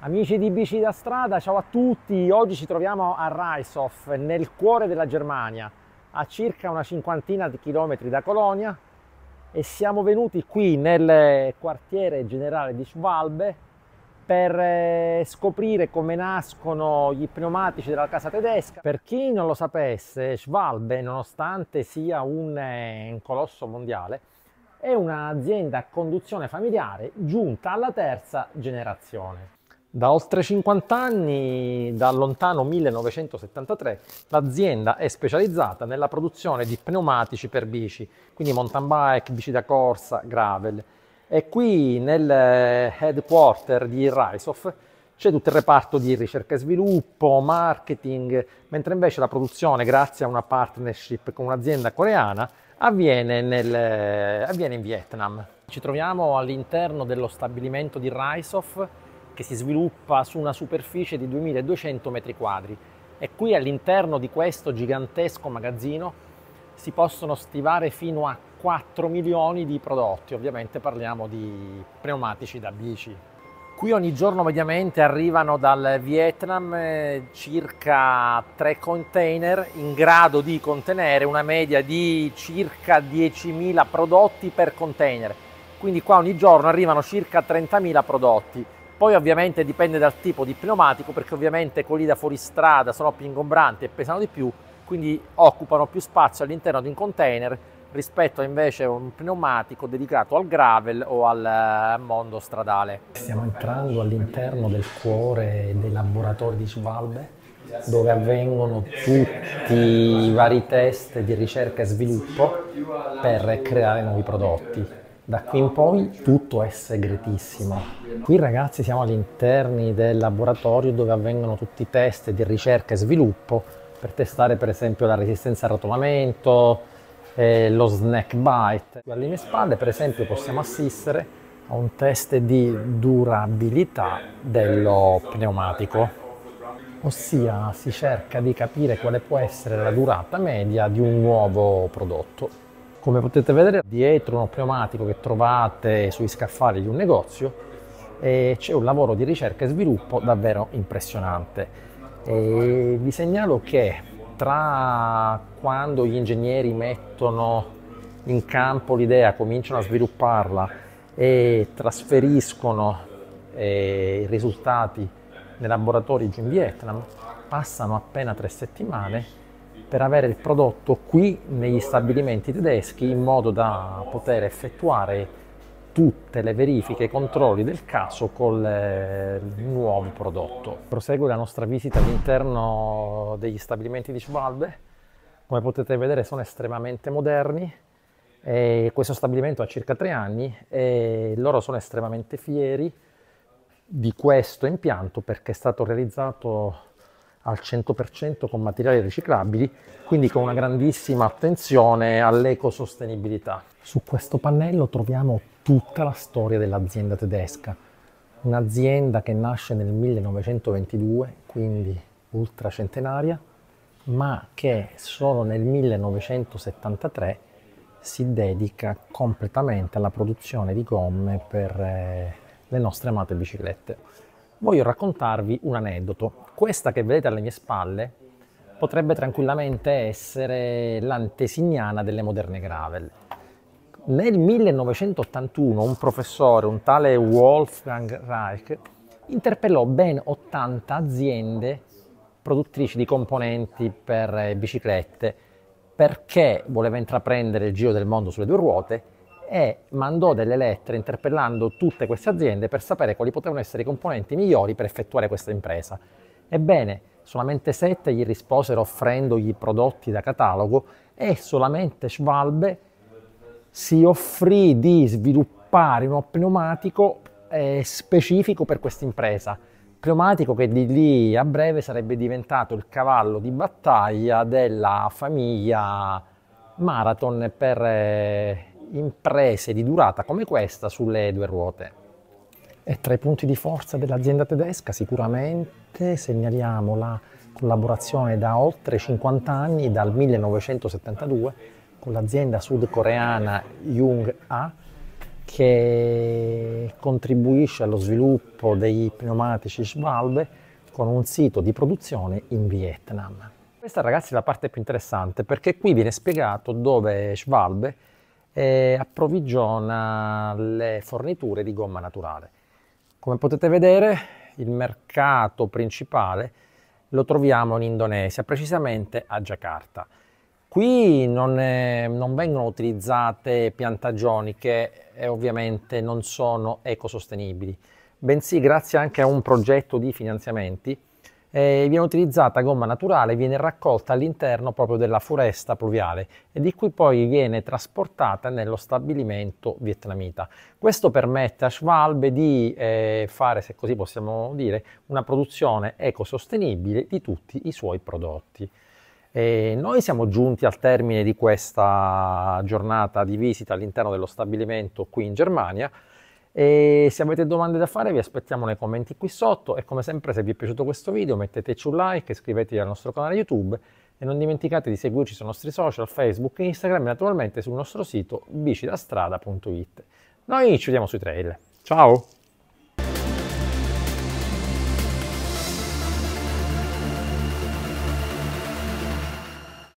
Amici di Bici da Strada, ciao a tutti! Oggi ci troviamo a Reisoff, nel cuore della Germania, a circa una cinquantina di chilometri da Colonia e siamo venuti qui nel quartiere generale di Schwalbe per eh, scoprire come nascono gli pneumatici della casa tedesca. Per chi non lo sapesse, Schwalbe, nonostante sia un, eh, un colosso mondiale, è un'azienda a conduzione familiare giunta alla terza generazione. Da oltre 50 anni, da lontano 1973, l'azienda è specializzata nella produzione di pneumatici per bici, quindi mountain bike, bici da corsa, gravel. E qui nel eh, headquarter di Risof c'è tutto il reparto di ricerca e sviluppo, marketing, mentre invece la produzione, grazie a una partnership con un'azienda coreana, avviene, nel, eh, avviene in Vietnam. Ci troviamo all'interno dello stabilimento di Risof che si sviluppa su una superficie di 2200 metri quadri. e qui all'interno di questo gigantesco magazzino si possono stivare fino a 4 milioni di prodotti, ovviamente parliamo di pneumatici da bici. Qui ogni giorno mediamente arrivano dal Vietnam eh, circa 3 container in grado di contenere una media di circa 10.000 prodotti per container. Quindi qua ogni giorno arrivano circa 30.000 prodotti poi ovviamente dipende dal tipo di pneumatico perché ovviamente quelli da fuoristrada sono più ingombranti e pesano di più, quindi occupano più spazio all'interno di un container rispetto invece a un pneumatico dedicato al gravel o al eh, mondo stradale. Stiamo entrando all'interno del cuore dei laboratori di Svalbe dove avvengono tutti i vari test di ricerca e sviluppo per creare nuovi prodotti. Da qui in poi tutto è segretissimo. Qui ragazzi siamo all'interno del laboratorio dove avvengono tutti i test di ricerca e sviluppo per testare per esempio la resistenza al rotolamento, eh, lo snack bite. Alle mie spalle per esempio possiamo assistere a un test di durabilità dello pneumatico, ossia si cerca di capire quale può essere la durata media di un nuovo prodotto. Come potete vedere dietro uno pneumatico che trovate sui scaffali di un negozio c'è un lavoro di ricerca e sviluppo davvero impressionante. E vi segnalo che tra quando gli ingegneri mettono in campo l'idea, cominciano a svilupparla e trasferiscono eh, i risultati nei laboratori giù in Vietnam, passano appena tre settimane per avere il prodotto qui negli stabilimenti tedeschi in modo da poter effettuare tutte le verifiche e i controlli del caso con eh, il nuovo prodotto. Prosegue la nostra visita all'interno degli stabilimenti di Schwalbe. Come potete vedere sono estremamente moderni. E questo stabilimento ha circa tre anni e loro sono estremamente fieri di questo impianto perché è stato realizzato al 100% con materiali riciclabili, quindi con una grandissima attenzione all'ecosostenibilità. Su questo pannello troviamo tutta la storia dell'azienda tedesca, un'azienda che nasce nel 1922, quindi ultracentenaria, ma che solo nel 1973 si dedica completamente alla produzione di gomme per eh, le nostre amate biciclette voglio raccontarvi un aneddoto. Questa che vedete alle mie spalle potrebbe tranquillamente essere l'antesignana delle moderne gravel. Nel 1981 un professore, un tale Wolfgang Reich, interpellò ben 80 aziende produttrici di componenti per eh, biciclette perché voleva intraprendere il giro del mondo sulle due ruote e mandò delle lettere interpellando tutte queste aziende per sapere quali potevano essere i componenti migliori per effettuare questa impresa. Ebbene, solamente sette gli risposero offrendogli prodotti da catalogo e solamente Schwalbe si offrì di sviluppare uno pneumatico eh, specifico per questa impresa. Pneumatico che di lì a breve sarebbe diventato il cavallo di battaglia della famiglia Marathon per eh, imprese di durata come questa sulle due ruote. E tra i punti di forza dell'azienda tedesca sicuramente segnaliamo la collaborazione da oltre 50 anni, dal 1972, con l'azienda sudcoreana Jung A, che contribuisce allo sviluppo dei pneumatici Schwalbe con un sito di produzione in Vietnam. Questa ragazzi è la parte più interessante perché qui viene spiegato dove Schwalbe e approvvigiona le forniture di gomma naturale. Come potete vedere il mercato principale lo troviamo in Indonesia, precisamente a Giacarta. Qui non, è, non, vengono utilizzate piantagioni che eh, ovviamente non sono ecosostenibili, bensì grazie anche a un progetto di finanziamenti eh, viene utilizzata gomma naturale, viene raccolta all'interno proprio della foresta pluviale e di cui poi viene trasportata nello stabilimento vietnamita. Questo permette a Schwalbe di eh, fare, se così possiamo dire, una produzione ecosostenibile di tutti i suoi prodotti. E noi siamo giunti al termine di questa giornata di visita all'interno dello stabilimento qui in Germania. E se avete domande da fare vi aspettiamo nei commenti qui sotto e come sempre se vi è piaciuto questo video metteteci un like, iscrivetevi al nostro canale YouTube e non dimenticate di seguirci sui nostri social, Facebook, e Instagram e naturalmente sul nostro sito bicidastrada.it. Noi ci vediamo sui trail. Ciao!